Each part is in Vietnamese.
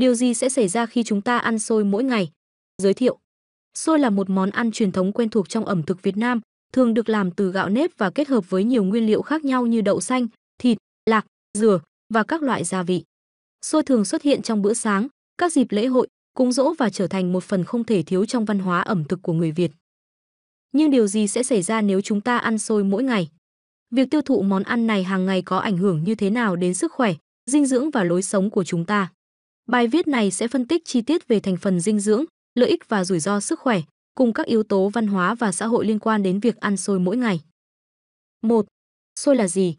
Điều gì sẽ xảy ra khi chúng ta ăn xôi mỗi ngày? Giới thiệu. Xôi là một món ăn truyền thống quen thuộc trong ẩm thực Việt Nam, thường được làm từ gạo nếp và kết hợp với nhiều nguyên liệu khác nhau như đậu xanh, thịt, lạc, dừa và các loại gia vị. Xôi thường xuất hiện trong bữa sáng, các dịp lễ hội, cúng dỗ và trở thành một phần không thể thiếu trong văn hóa ẩm thực của người Việt. Nhưng điều gì sẽ xảy ra nếu chúng ta ăn xôi mỗi ngày? Việc tiêu thụ món ăn này hàng ngày có ảnh hưởng như thế nào đến sức khỏe, dinh dưỡng và lối sống của chúng ta? Bài viết này sẽ phân tích chi tiết về thành phần dinh dưỡng, lợi ích và rủi ro sức khỏe, cùng các yếu tố văn hóa và xã hội liên quan đến việc ăn xôi mỗi ngày. 1. Xôi là gì?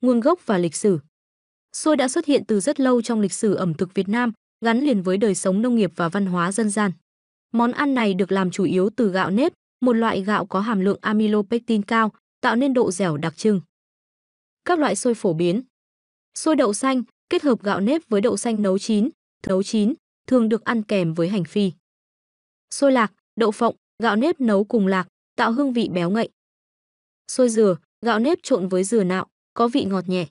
Nguồn gốc và lịch sử Xôi đã xuất hiện từ rất lâu trong lịch sử ẩm thực Việt Nam, gắn liền với đời sống nông nghiệp và văn hóa dân gian. Món ăn này được làm chủ yếu từ gạo nếp, một loại gạo có hàm lượng amylopectin cao, tạo nên độ dẻo đặc trưng. Các loại xôi phổ biến Xôi đậu xanh, kết hợp gạo nếp với đậu xanh nấu chín, nấu chín, thường được ăn kèm với hành phi. Xôi lạc, đậu phộng, gạo nếp nấu cùng lạc, tạo hương vị béo ngậy. Xôi dừa, gạo nếp trộn với dừa nạo, có vị ngọt nhẹ.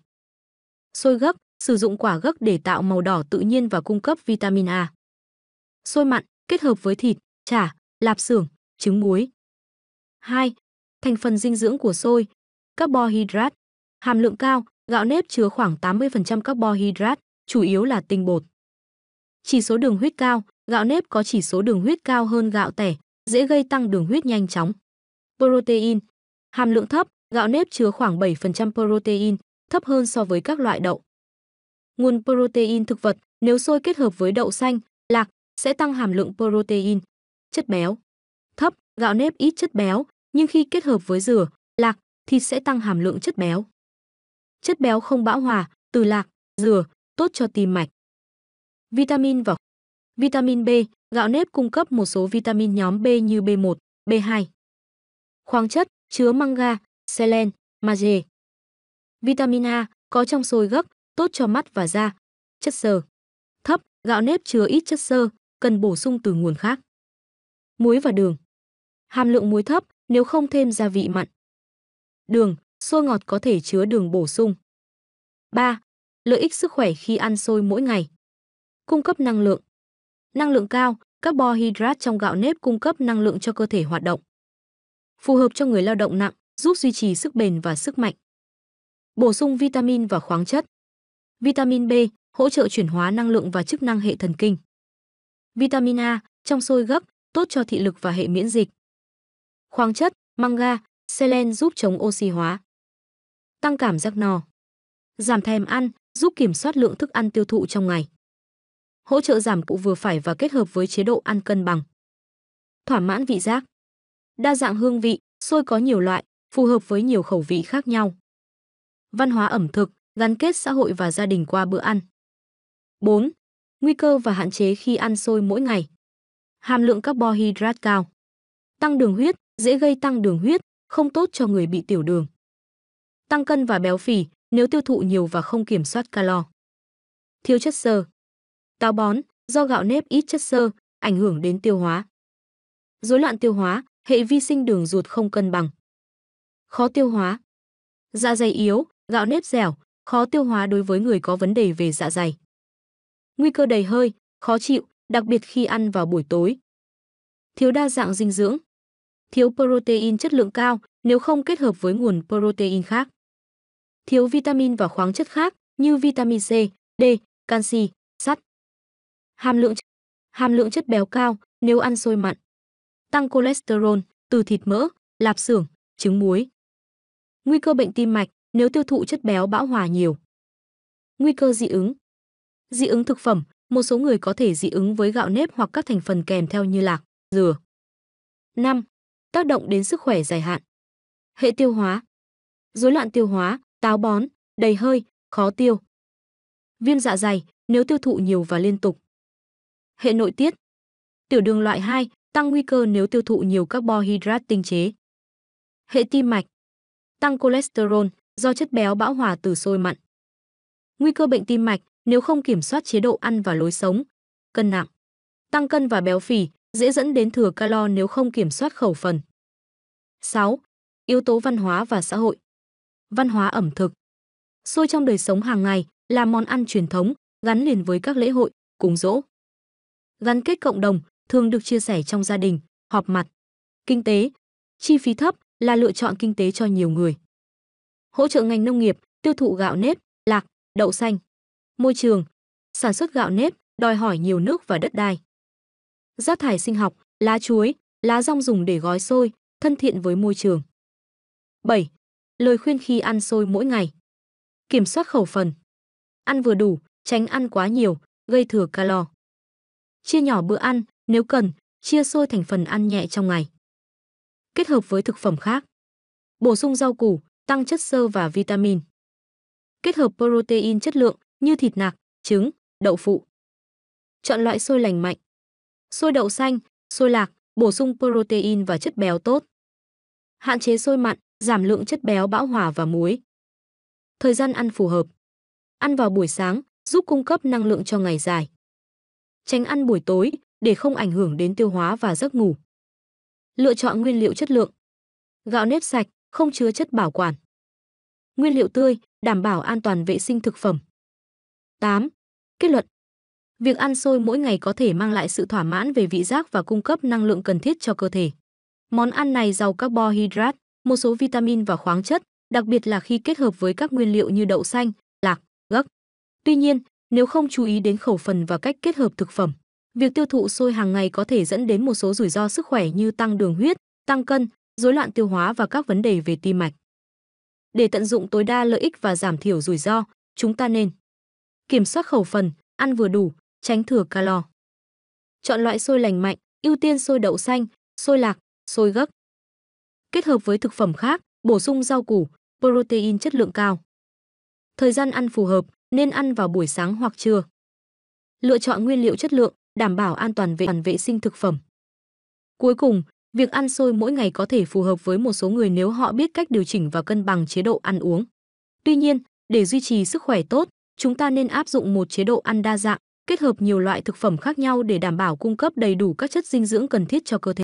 Xôi gấc, sử dụng quả gấc để tạo màu đỏ tự nhiên và cung cấp vitamin A. Xôi mặn, kết hợp với thịt, chả, lạp xưởng, trứng muối. 2. Thành phần dinh dưỡng của xôi: Carbohydrate, hàm lượng cao, Gạo nếp chứa khoảng 80% carbohydrate, chủ yếu là tinh bột. Chỉ số đường huyết cao, gạo nếp có chỉ số đường huyết cao hơn gạo tẻ, dễ gây tăng đường huyết nhanh chóng. Protein, hàm lượng thấp, gạo nếp chứa khoảng 7% protein, thấp hơn so với các loại đậu. Nguồn protein thực vật, nếu sôi kết hợp với đậu xanh, lạc sẽ tăng hàm lượng protein, chất béo. Thấp, gạo nếp ít chất béo, nhưng khi kết hợp với dừa, lạc, thì sẽ tăng hàm lượng chất béo chất béo không bão hòa, từ lạc, dừa, tốt cho tim mạch. Vitamin và Vitamin B, gạo nếp cung cấp một số vitamin nhóm B như B1, B2. Khoáng chất chứa manga, selen, magie. Vitamin A có trong sôi gấc, tốt cho mắt và da. Chất xơ thấp, gạo nếp chứa ít chất xơ, cần bổ sung từ nguồn khác. Muối và đường. Hàm lượng muối thấp, nếu không thêm gia vị mặn. Đường, Xôi ngọt có thể chứa đường bổ sung. 3. Lợi ích sức khỏe khi ăn xôi mỗi ngày. Cung cấp năng lượng. Năng lượng cao, carbohydrate trong gạo nếp cung cấp năng lượng cho cơ thể hoạt động. Phù hợp cho người lao động nặng, giúp duy trì sức bền và sức mạnh. Bổ sung vitamin và khoáng chất. Vitamin B hỗ trợ chuyển hóa năng lượng và chức năng hệ thần kinh. Vitamin A trong xôi gấp tốt cho thị lực và hệ miễn dịch. Khoáng chất, manga, selen giúp chống oxy hóa tăng cảm giác no. Giảm thèm ăn, giúp kiểm soát lượng thức ăn tiêu thụ trong ngày. Hỗ trợ giảm cụ vừa phải và kết hợp với chế độ ăn cân bằng. Thỏa mãn vị giác. Đa dạng hương vị, xôi có nhiều loại, phù hợp với nhiều khẩu vị khác nhau. Văn hóa ẩm thực, gắn kết xã hội và gia đình qua bữa ăn. 4. Nguy cơ và hạn chế khi ăn xôi mỗi ngày. Hàm lượng carbohydrate cao. Tăng đường huyết, dễ gây tăng đường huyết, không tốt cho người bị tiểu đường tăng cân và béo phì nếu tiêu thụ nhiều và không kiểm soát calo. Thiếu chất xơ. Táo bón, do gạo nếp ít chất xơ, ảnh hưởng đến tiêu hóa. Rối loạn tiêu hóa, hệ vi sinh đường ruột không cân bằng. Khó tiêu hóa. Dạ dày yếu, gạo nếp dẻo, khó tiêu hóa đối với người có vấn đề về dạ dày. Nguy cơ đầy hơi, khó chịu, đặc biệt khi ăn vào buổi tối. Thiếu đa dạng dinh dưỡng. Thiếu protein chất lượng cao nếu không kết hợp với nguồn protein khác thiếu vitamin và khoáng chất khác như vitamin C, D, canxi, sắt. Hàm lượng hàm lượng chất béo cao nếu ăn sôi mặn. Tăng cholesterol từ thịt mỡ, lạp xưởng, trứng muối. Nguy cơ bệnh tim mạch nếu tiêu thụ chất béo bão hòa nhiều. Nguy cơ dị ứng. Dị ứng thực phẩm, một số người có thể dị ứng với gạo nếp hoặc các thành phần kèm theo như lạc, dừa. 5. Tác động đến sức khỏe dài hạn. Hệ tiêu hóa. Rối loạn tiêu hóa táo bón, đầy hơi, khó tiêu. Viêm dạ dày nếu tiêu thụ nhiều và liên tục. Hệ nội tiết. Tiểu đường loại 2 tăng nguy cơ nếu tiêu thụ nhiều carbohydrate tinh chế. Hệ tim mạch. Tăng cholesterol do chất béo bão hòa từ sôi mặn. Nguy cơ bệnh tim mạch nếu không kiểm soát chế độ ăn và lối sống, cân nặng. Tăng cân và béo phì dễ dẫn đến thừa calo nếu không kiểm soát khẩu phần. 6. Yếu tố văn hóa và xã hội văn hóa ẩm thực. Xôi trong đời sống hàng ngày là món ăn truyền thống gắn liền với các lễ hội, cúng dỗ. Gắn kết cộng đồng thường được chia sẻ trong gia đình, họp mặt. Kinh tế, chi phí thấp là lựa chọn kinh tế cho nhiều người. Hỗ trợ ngành nông nghiệp, tiêu thụ gạo nếp, lạc, đậu xanh. Môi trường, sản xuất gạo nếp đòi hỏi nhiều nước và đất đai. Rác thải sinh học, lá chuối, lá rong dùng để gói xôi, thân thiện với môi trường. 7. Lời khuyên khi ăn xôi mỗi ngày. Kiểm soát khẩu phần. Ăn vừa đủ, tránh ăn quá nhiều, gây thừa calo. Chia nhỏ bữa ăn, nếu cần, chia xôi thành phần ăn nhẹ trong ngày. Kết hợp với thực phẩm khác. Bổ sung rau củ, tăng chất xơ và vitamin. Kết hợp protein chất lượng như thịt nạc, trứng, đậu phụ. Chọn loại xôi lành mạnh. Xôi đậu xanh, xôi lạc, bổ sung protein và chất béo tốt. Hạn chế xôi mặn, giảm lượng chất béo bão hòa và muối. Thời gian ăn phù hợp. Ăn vào buổi sáng giúp cung cấp năng lượng cho ngày dài. Tránh ăn buổi tối để không ảnh hưởng đến tiêu hóa và giấc ngủ. Lựa chọn nguyên liệu chất lượng. Gạo nếp sạch, không chứa chất bảo quản. Nguyên liệu tươi, đảm bảo an toàn vệ sinh thực phẩm. 8. Kết luận. Việc ăn xôi mỗi ngày có thể mang lại sự thỏa mãn về vị giác và cung cấp năng lượng cần thiết cho cơ thể. Món ăn này giàu carbohydrate, một số vitamin và khoáng chất, đặc biệt là khi kết hợp với các nguyên liệu như đậu xanh, lạc, gấc. Tuy nhiên, nếu không chú ý đến khẩu phần và cách kết hợp thực phẩm, việc tiêu thụ sôi hàng ngày có thể dẫn đến một số rủi ro sức khỏe như tăng đường huyết, tăng cân, rối loạn tiêu hóa và các vấn đề về tim mạch. Để tận dụng tối đa lợi ích và giảm thiểu rủi ro, chúng ta nên kiểm soát khẩu phần, ăn vừa đủ, tránh thừa calo. Chọn loại sôi lành mạnh, ưu tiên sôi đậu xanh, sôi lạc, sôi gấc kết hợp với thực phẩm khác, bổ sung rau củ, protein chất lượng cao. Thời gian ăn phù hợp, nên ăn vào buổi sáng hoặc trưa. Lựa chọn nguyên liệu chất lượng, đảm bảo an toàn về vệ sinh thực phẩm. Cuối cùng, việc ăn xôi mỗi ngày có thể phù hợp với một số người nếu họ biết cách điều chỉnh và cân bằng chế độ ăn uống. Tuy nhiên, để duy trì sức khỏe tốt, chúng ta nên áp dụng một chế độ ăn đa dạng, kết hợp nhiều loại thực phẩm khác nhau để đảm bảo cung cấp đầy đủ các chất dinh dưỡng cần thiết cho cơ thể.